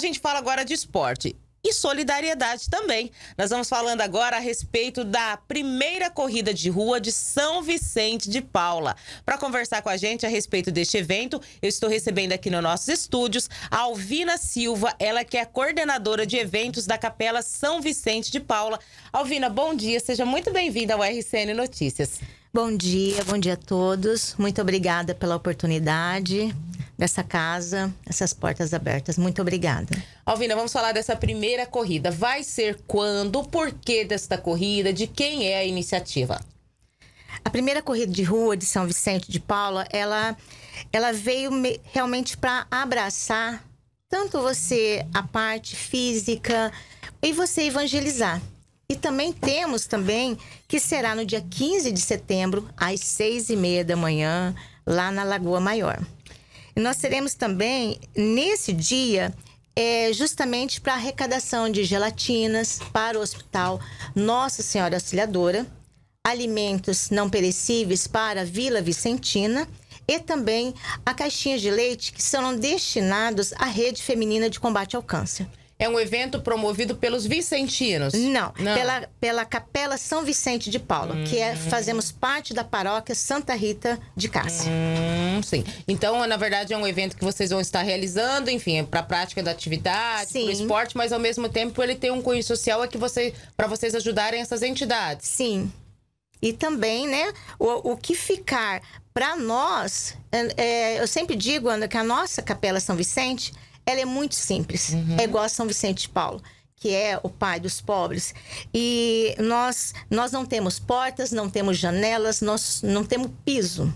A gente fala agora de esporte e solidariedade também. Nós vamos falando agora a respeito da primeira corrida de rua de São Vicente de Paula. Para conversar com a gente a respeito deste evento, eu estou recebendo aqui nos nossos estúdios a Alvina Silva, ela que é coordenadora de eventos da Capela São Vicente de Paula. Alvina, bom dia, seja muito bem-vinda ao RCN Notícias. Bom dia, bom dia a todos. Muito obrigada pela oportunidade dessa casa, essas portas abertas. Muito obrigada. Alvina, vamos falar dessa primeira corrida. Vai ser quando? O porquê desta corrida? De quem é a iniciativa? A primeira corrida de rua de São Vicente de Paula, ela, ela veio realmente para abraçar tanto você a parte física e você evangelizar. E também temos também que será no dia 15 de setembro, às seis e meia da manhã, lá na Lagoa Maior. Nós teremos também, nesse dia, é justamente para arrecadação de gelatinas para o hospital Nossa Senhora Auxiliadora, alimentos não perecíveis para a Vila Vicentina e também a caixinha de leite que serão destinados à rede feminina de combate ao câncer é um evento promovido pelos vicentinos. Não, Não. Pela, pela Capela São Vicente de Paulo, hum. que é, hum. fazemos parte da paróquia Santa Rita de Cássia. Hum, sim. Então, na verdade, é um evento que vocês vão estar realizando, enfim, é para a prática da atividade, para o esporte, mas ao mesmo tempo ele tem um cunho social é que você, para vocês ajudarem essas entidades. Sim. E também, né, o, o que ficar para nós, é, é, eu sempre digo, Ana, que a nossa Capela São Vicente ela é muito simples. Uhum. É igual a São Vicente de Paulo que é o pai dos pobres. E nós nós não temos portas, não temos janelas, nós não temos piso.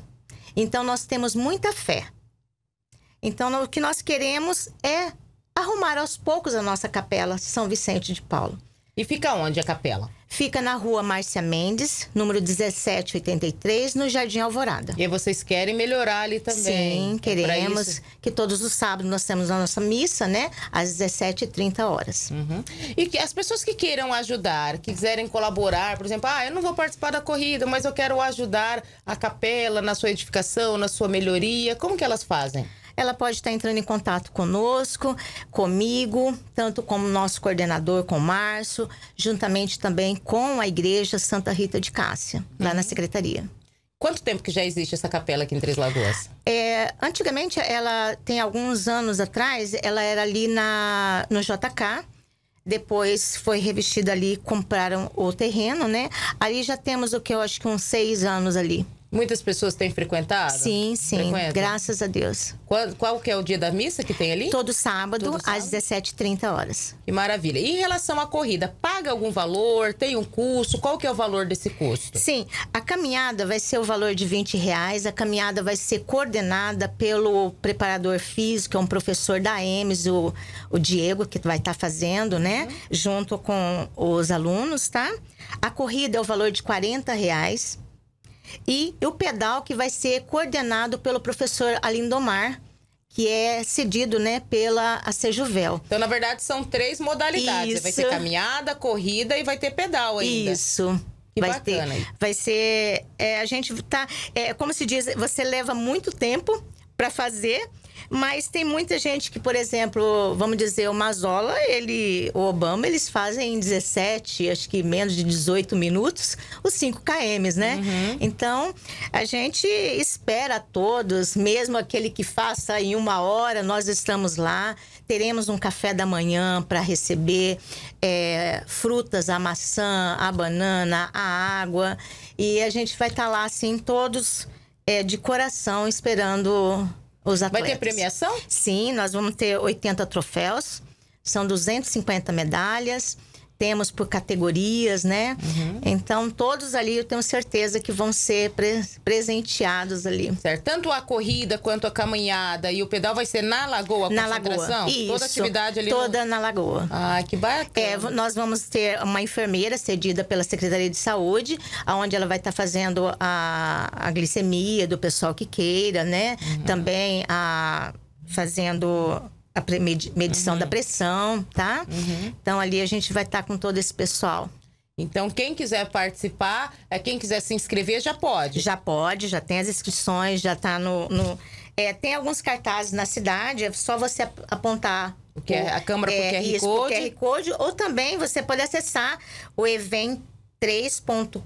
Então nós temos muita fé. Então o que nós queremos é arrumar aos poucos a nossa capela São Vicente de Paulo. E fica onde a capela? Fica na rua Márcia Mendes, número 1783, no Jardim Alvorada. E vocês querem melhorar ali também. Sim, né, queremos é que todos os sábados nós temos a nossa missa, né? Às 17h30 horas. Uhum. E que as pessoas que queiram ajudar, que quiserem colaborar, por exemplo, ah, eu não vou participar da corrida, mas eu quero ajudar a capela na sua edificação, na sua melhoria, como que elas fazem? ela pode estar entrando em contato conosco, comigo, tanto como nosso coordenador, com o Márcio, juntamente também com a Igreja Santa Rita de Cássia, lá na uhum. Secretaria. Quanto tempo que já existe essa capela aqui em Três Lagoas? É, antigamente, ela tem alguns anos atrás, ela era ali na, no JK. Depois foi revestida ali, compraram o terreno, né? Ali já temos o que eu acho que uns seis anos ali. Muitas pessoas têm frequentado? Sim, sim. Graças a Deus. Qual, qual, que é o dia da missa que tem ali? Todo sábado, Todo sábado. às 17h30 horas. Que maravilha. E em relação à corrida, paga algum valor? Tem um custo? Qual que é o valor desse custo? Sim, a caminhada vai ser o valor de 20 reais. A caminhada vai ser coordenada pelo preparador físico, que é um professor da EMES, o, o Diego, que vai estar tá fazendo, né? Uhum. Junto com os alunos, tá? A corrida é o valor de 40 reais e o pedal que vai ser coordenado pelo professor Alindomar, que é cedido né, pela a Sejuvel. Então, na verdade, são três modalidades. Isso. Vai ser caminhada, corrida e vai ter pedal ainda. Isso. Que vai bacana. Ter, vai ser. É, a gente tá. É, como se diz, você leva muito tempo para fazer mas tem muita gente que, por exemplo, vamos dizer, o Mazola, ele, o Obama, eles fazem em 17, acho que menos de 18 minutos, os 5 km's né? Uhum. Então, a gente espera todos, mesmo aquele que faça em uma hora, nós estamos lá, teremos um café da manhã para receber é, frutas, a maçã, a banana, a água. E a gente vai estar tá lá, assim, todos é, de coração esperando os atletas. Vai ter premiação? Sim, nós vamos ter 80 troféus, são 250 medalhas temos por categorias, né? Uhum. Então, todos ali eu tenho certeza que vão ser pre presenteados ali. Certo. Tanto a corrida quanto a caminhada e o pedal vai ser na lagoa, na lagoa. Isso. Toda atividade ali. Toda no... na lagoa. Ah, que bacana. É, nós vamos ter uma enfermeira cedida pela Secretaria de Saúde, onde ela vai estar tá fazendo a, a glicemia do pessoal que queira, né? Uhum. Também a fazendo a medição uhum. da pressão, tá? Uhum. Então ali a gente vai estar tá com todo esse pessoal. Então, quem quiser participar, é, quem quiser se inscrever, já pode. Já pode, já tem as inscrições, já está no. no... É, tem alguns cartazes na cidade, é só você apontar o que é, a câmera é, QR isso, Code. QR Code. Ou também você pode acessar o event 3.com.br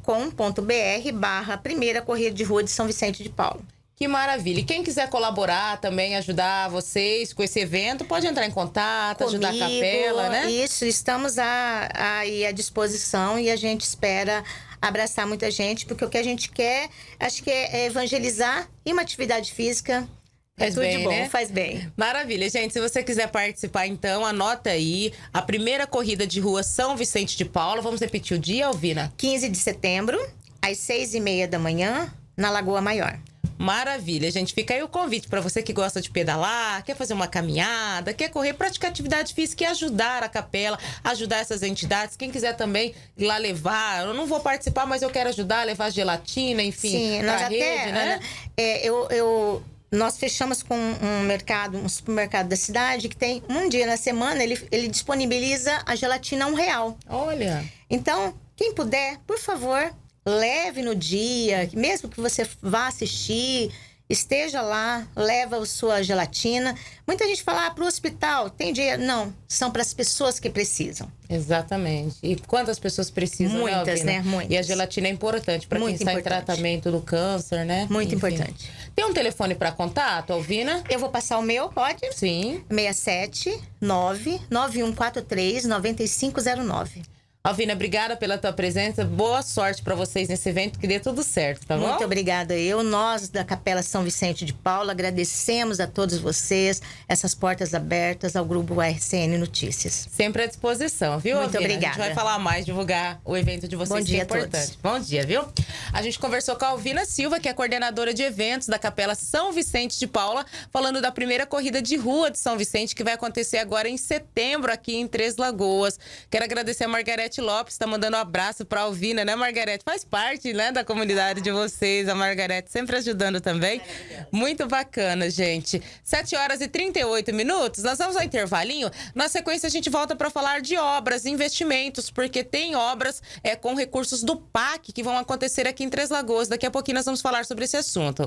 barra primeira corrida de rua de São Vicente de Paulo. Que maravilha. E quem quiser colaborar também, ajudar vocês com esse evento, pode entrar em contato, Comigo, ajudar a capela, né? Isso, estamos aí à disposição e a gente espera abraçar muita gente, porque o que a gente quer, acho que é, é evangelizar e uma atividade física. É faz é tudo bem, de bom, né? faz bem. Maravilha, gente. Se você quiser participar, então, anota aí a primeira corrida de rua São Vicente de Paula. Vamos repetir o dia, Alvina? 15 de setembro, às seis e meia da manhã, na Lagoa Maior. Maravilha, gente. Fica aí o convite para você que gosta de pedalar, quer fazer uma caminhada, quer correr, praticar atividade física e ajudar a capela, ajudar essas entidades. Quem quiser também ir lá levar, eu não vou participar, mas eu quero ajudar, levar gelatina, enfim. Sim, nós até, rede, né? É, eu, eu, nós fechamos com um mercado, um supermercado da cidade, que tem um dia na semana, ele, ele disponibiliza a gelatina a um real. Olha. Então, quem puder, por favor, leve no dia, mesmo que você vá assistir, esteja lá, leva a sua gelatina. Muita gente fala ah, para o hospital, tem dinheiro. Não, são para as pessoas que precisam. Exatamente. E quantas pessoas precisam? Né, Muitas, né, Muitas. E a gelatina é importante para quem importante. está em tratamento do câncer, né? Muito Enfim. importante. Tem um telefone para contato, Alvina? Eu vou passar o meu, pode? Sim. 67 9143 9509. Alvina, obrigada pela tua presença. Boa sorte para vocês nesse evento, que dê tudo certo, tá bom? Muito obrigada. Eu, nós da Capela São Vicente de Paula, agradecemos a todos vocês essas portas abertas ao grupo RCN Notícias. Sempre à disposição, viu? Muito Alvina? obrigada. A gente vai falar mais, divulgar o evento de vocês, Bom é dia é importante. Bom dia, viu? A gente conversou com a Alvina Silva, que é coordenadora de eventos da Capela São Vicente de Paula, falando da primeira corrida de rua de São Vicente, que vai acontecer agora em setembro aqui em Três Lagoas. Quero agradecer a Margarete Margarete Lopes está mandando um abraço para a Alvina, né, Margarete? Faz parte, né, da comunidade de vocês. A Margarete sempre ajudando também. Muito bacana, gente. 7 horas e 38 minutos. Nós vamos ao intervalinho. Na sequência, a gente volta para falar de obras, investimentos, porque tem obras é, com recursos do PAC que vão acontecer aqui em Três Lagoas. Daqui a pouquinho nós vamos falar sobre esse assunto.